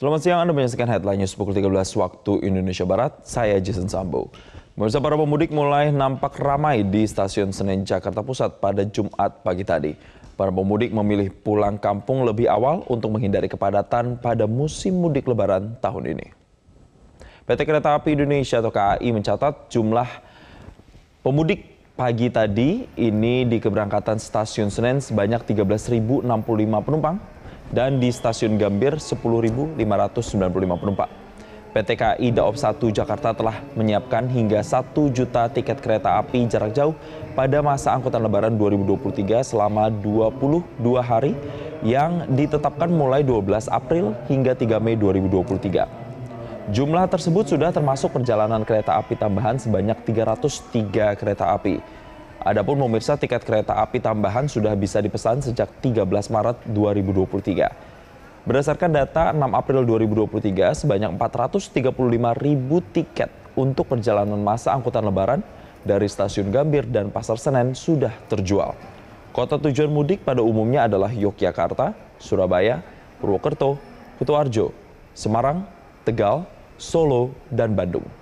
Selamat siang, Anda menyaksikan Headline News pukul 13 waktu Indonesia Barat. Saya Jason Sambo. Pemirsa para pemudik mulai nampak ramai di Stasiun Senen Jakarta Pusat pada Jumat pagi tadi. Para pemudik memilih pulang kampung lebih awal untuk menghindari kepadatan pada musim mudik lebaran tahun ini. PT Kereta Api Indonesia atau KAI mencatat jumlah pemudik pagi tadi ini di keberangkatan stasiun Senen sebanyak 13.065 penumpang dan di Stasiun Gambir 10.595 penumpang. PT KAI Daob 1 Jakarta telah menyiapkan hingga 1 juta tiket kereta api jarak jauh pada masa angkutan lebaran 2023 selama 22 hari yang ditetapkan mulai 12 April hingga 3 Mei 2023. Jumlah tersebut sudah termasuk perjalanan kereta api tambahan sebanyak 303 kereta api. Adapun pemirsa tiket kereta api tambahan sudah bisa dipesan sejak 13 Maret 2023. Berdasarkan data 6 April 2023, sebanyak 435 ribu tiket untuk perjalanan masa angkutan lebaran dari stasiun Gambir dan Pasar Senen sudah terjual. Kota tujuan mudik pada umumnya adalah Yogyakarta, Surabaya, Purwokerto, Kutoarjo, Semarang, Tegal, Solo, dan Bandung.